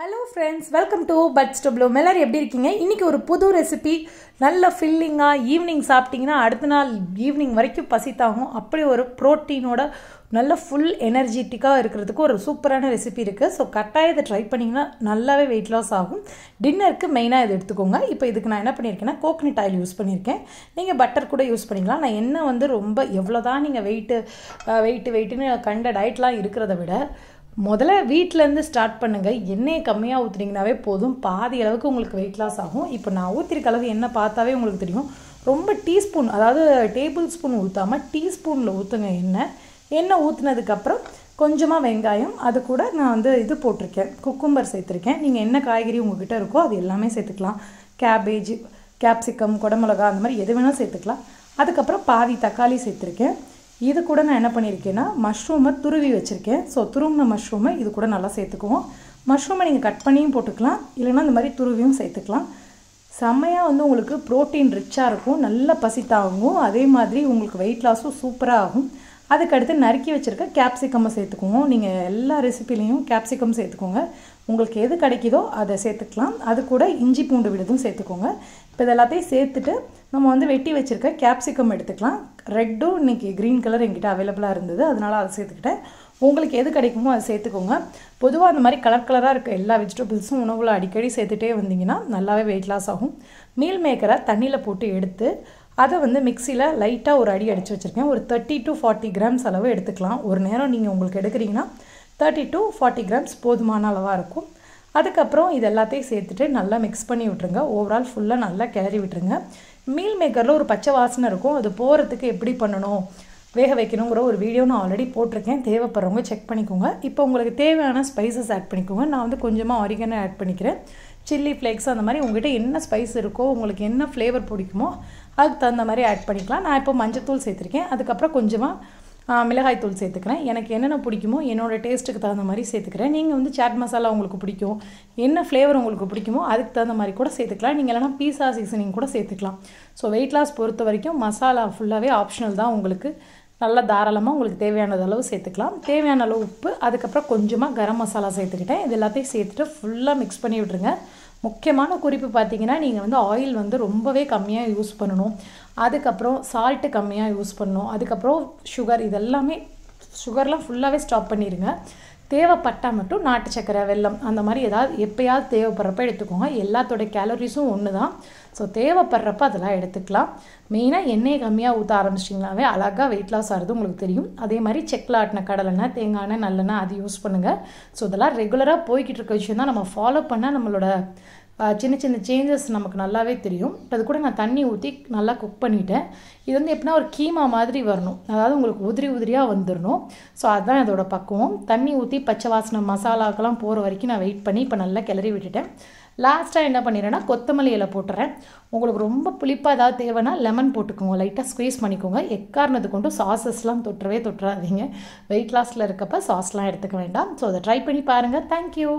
hello friends welcome to பட்ஸ் டு மெல்லாரி எப்படி இருக்கீங்க இன்றைக்கி ஒரு புது ரெசிபி நல்ல ஃபில்லிங்காக ஈவினிங் சாப்பிட்டிங்கன்னா அடுத்த நாள் ஈவினிங் வரைக்கும் பசித்தாகும் அப்படி ஒரு ப்ரோட்டீனோட நல்ல ஃபுல் எனர்ஜெட்டிக்காக இருக்கிறதுக்கு ஒரு சூப்பரான ரெசிபி இருக்குது ஸோ கட்டாயம் இதை ட்ரை பண்ணிங்கன்னா நல்லாவே வெயிட் லாஸ் ஆகும் டின்னருக்கு மெயினாக இதை எடுத்துக்கோங்க இப்போ இதுக்கு நான் என்ன பண்ணியிருக்கேன்னா கோக்னட் ஆயில் யூஸ் பண்ணியிருக்கேன் நீங்கள் பட்டர் கூட யூஸ் பண்ணிக்கலாம் நான் என்ன வந்து ரொம்ப எவ்வளோ தான் நீங்கள் வெயிட்டு வெயிட்டு வெயிட்டுன்னு கண்ட டயட்லாம் இருக்கிறத விட முதல்ல வீட்டிலேருந்து ஸ்டார்ட் பண்ணுங்கள் எண்ணெயை கம்மியாக ஊற்றுனீங்கனாவே போதும் பாதி அளவுக்கு உங்களுக்கு வெயிட் லாஸ் ஆகும் இப்போ நான் ஊற்றிருக்க அளவு என்ன பார்த்தாவே உங்களுக்கு தெரியும் ரொம்ப டீஸ்பூன் அதாவது டேபிள் ஸ்பூன் ஊற்றாமல் டீஸ்பூனில் ஊற்றுங்க எண்ணெய் எண்ணெய் ஊற்றுனதுக்கப்புறம் கொஞ்சமாக வெங்காயம் அது கூட நான் வந்து இது போட்டிருக்கேன் குக்கும்பர் சேர்த்துருக்கேன் நீங்கள் என்ன காய்கறி உங்ககிட்ட இருக்கோ அது எல்லாமே சேர்த்துக்கலாம் கேபேஜ் கேப்சிக்கம் குடமிளகா அந்த மாதிரி எது வேணால் சேர்த்துக்கலாம் அதுக்கப்புறம் பாதி தக்காளி சேர்த்துருக்கேன் இது கூட நான் என்ன பண்ணியிருக்கேன்னா மஷ்ரூமை துருவி வச்சுருக்கேன் ஸோ துருவின மஷ்ரூமை இது கூட நல்லா சேர்த்துக்குவோம் மஷ்ரூமை நீங்கள் கட் பண்ணியும் போட்டுக்கலாம் இல்லைனா இந்த மாதிரி துருவியும் சேர்த்துக்கலாம் செம்மையாக வந்து உங்களுக்கு ப்ரோட்டீன் ரிச்சாக இருக்கும் நல்லா பசித்தாகும் அதே மாதிரி உங்களுக்கு வெயிட் லாஸும் சூப்பராக ஆகும் அதுக்கடுத்து நறுக்கி வச்சுருக்க கேப்சிகம்மை சேர்த்துக்குவோம் நீங்கள் எல்லா ரெசிப்பிலையும் கேப்சிகம் சேர்த்துக்கோங்க உங்களுக்கு எது கிடைக்குதோ அதை சேர்த்துக்கலாம் அது கூட இஞ்சி பூண்டு விடுதும் சேர்த்துக்கோங்க இப்போ இது எல்லாத்தையும் சேர்த்துட்டு நம்ம வந்து வெட்டி வச்சுருக்க கேப்சிகம் எடுத்துக்கலாம் ரெட்டும் இன்றைக்கி க்ரீன் கலர் எங்கிட்ட அவைலபிளாக இருந்தது அதனால் அதை சேர்த்துக்கிட்டேன் உங்களுக்கு எது கிடைக்குமோ அதை சேர்த்துக்கோங்க பொதுவாக அந்த மாதிரி கலர் கலராக இருக்க எல்லா வெஜிடபிள்ஸும் உணவில் அடிக்கடி சேர்த்துட்டே வந்தீங்கன்னா நல்லாவே வெயிட் லாஸ் ஆகும் மீல் மேக்கரை தண்ணியில் போட்டு எடுத்து அதை வந்து மிக்சியில் லைட்டாக ஒரு அடி அடித்து வச்சுருக்கேன் ஒரு தேர்ட்டி டு ஃபார்ட்டி கிராம்ஸ் அளவு எடுத்துக்கலாம் ஒரு நேரம் நீங்கள் உங்களுக்கு எடுக்கிறீங்கன்னா தேர்ட்டி டு ஃபார்ட்டி கிராம்ஸ் போதுமான அளவாக இருக்கும் அதுக்கப்புறம் இது எல்லாத்தையும் சேர்த்துட்டு நல்லா மிக்ஸ் பண்ணி விட்ருங்க ஓவரால் ஃபுல்லாக நல்லா கிளறி விட்டுருங்க மீல் மேக்கரில் ஒரு பச்சை வாசனை இருக்கும் அது போகிறதுக்கு எப்படி பண்ணணும் வேக வைக்கணுங்கிற ஒரு வீடியோ நான் ஆல்ரெடி போட்டிருக்கேன் தேவைப்படுறவங்க செக் பண்ணிக்கோங்க இப்போ உங்களுக்கு தேவையான ஸ்பைசஸ் ஆட் பண்ணிக்கோங்க நான் வந்து கொஞ்சமாக ஆரிகனை ஆட் பண்ணிக்கிறேன் சில்லி ஃப்ளேக்ஸ் அந்த மாதிரி உங்கள்கிட்ட என்ன ஸ்பைஸ் இருக்கோ உங்களுக்கு என்ன ஃப்ளேவர் பிடிக்குமோ அதுக்கு தகுந்த மாதிரி ஆட் பண்ணிக்கலாம் நான் இப்போ மஞ்சத்தூள் சேர்த்துருக்கேன் அதுக்கப்புறம் கொஞ்சமாக மிளகாய் தூள் சேர்த்துக்கிறேன் எனக்கு என்னென்ன பிடிக்குமோ என்னோடய டேஸ்ட்டுக்கு தகுந்த மாதிரி சேர்த்துக்கிறேன் நீங்கள் வந்து சாட் மசாலா உங்களுக்கு பிடிக்கும் என்ன ஃப்ளேவர் உங்களுக்கு பிடிக்குமோ அதுக்கு தகுந்த மாதிரி கூட சேர்த்துக்கலாம் நீங்கள் இல்லைனா பீஸா சீசனிங் கூட சேர்த்துக்கலாம் ஸோ வெயிட் லாஸ் பொறுத்த வரைக்கும் மசாலா ஃபுல்லாகவே ஆப்ஷனல் தான் உங்களுக்கு நல்லா தாராளமாக உங்களுக்கு தேவையானது அளவு சேர்த்துக்கலாம் தேவையான அளவு உப்பு அதுக்கப்புறம் கொஞ்சமாக கரம் மசாலா சேர்த்துக்கிட்டேன் இது எல்லாத்தையும் சேர்த்துட்டு ஃபுல்லாக மிக்ஸ் பண்ணி விட்ருங்க முக்கியமான குறிப்பு பார்த்தீங்கன்னா நீங்கள் வந்து ஆயில் வந்து ரொம்பவே கம்மியாக யூஸ் பண்ணணும் அதுக்கப்புறம் சால்ட்டு கம்மியாக யூஸ் பண்ணணும் அதுக்கப்புறம் சுகர் இதெல்லாமே சுகர்லாம் ஃபுல்லாகவே ஸ்டாப் பண்ணிடுங்க தேவைப்பட்டால் மட்டும் நாட்டு சக்கரை வெல்லம் அந்த மாதிரி ஏதாவது எப்போயாவது தேவைப்படுறப்ப எடுத்துக்கோங்க எல்லாத்தோட கேலரிஸும் ஒன்று தான் ஸோ தேவைப்படுறப்ப அதெல்லாம் எடுத்துக்கலாம் மெயினாக எண்ணெய் கம்மியாக ஊற்ற ஆரம்பிச்சிங்கனாவே அழகாக வெயிட் லாஸ் ஆகிறது உங்களுக்கு தெரியும் அதே மாதிரி செக்கில் ஆட்டின கடலெண்ணெய் தேங்காய் எண்ணெய் நல்லெண்ணெய் அது யூஸ் பண்ணுங்கள் ஸோ இதெல்லாம் ரெகுலராக போய்கிட்டு இருக்க விஷயம் தான் நம்ம ஃபாலோ பண்ணால் நம்மளோட சின்ன சின்ன சேஞ்சஸ் நமக்கு நல்லாவே தெரியும் அது கூட நான் தண்ணி ஊற்றி நல்லா குக் பண்ணிட்டேன் இது வந்து எப்படின்னா ஒரு கீமா மாதிரி வரணும் அதாவது உங்களுக்கு உதிரி உதிரியாக வந்துடணும் ஸோ அதுதான் இதோட பக்குவம் தண்ணி ஊற்றி பச்சை வாசனை மசாலாக்கெல்லாம் போகிற வரைக்கும் நான் வெயிட் பண்ணி இப்போ நல்லா கிளறி விட்டுட்டேன் லாஸ்ட்டாக என்ன பண்ணிடுறேன்னா கொத்தமல்லி இலை போட்டுறேன் உங்களுக்கு ரொம்ப புளிப்பாக ஏதாவது தேவைன்னா லெமன் போட்டுக்கோங்க லைட்டாக ஸ்குவீஸ் பண்ணிக்கோங்க எக்காரணத்து கொண்டு சாஸஸ்லாம் தொட்டவே தொட்டுறாதீங்க வெயிட் லாஸில் இருக்கப்போ சாஸ்லாம் எடுத்துக்க வேண்டாம் ஸோ அதை ட்ரை பண்ணி பாருங்கள் தேங்க்யூ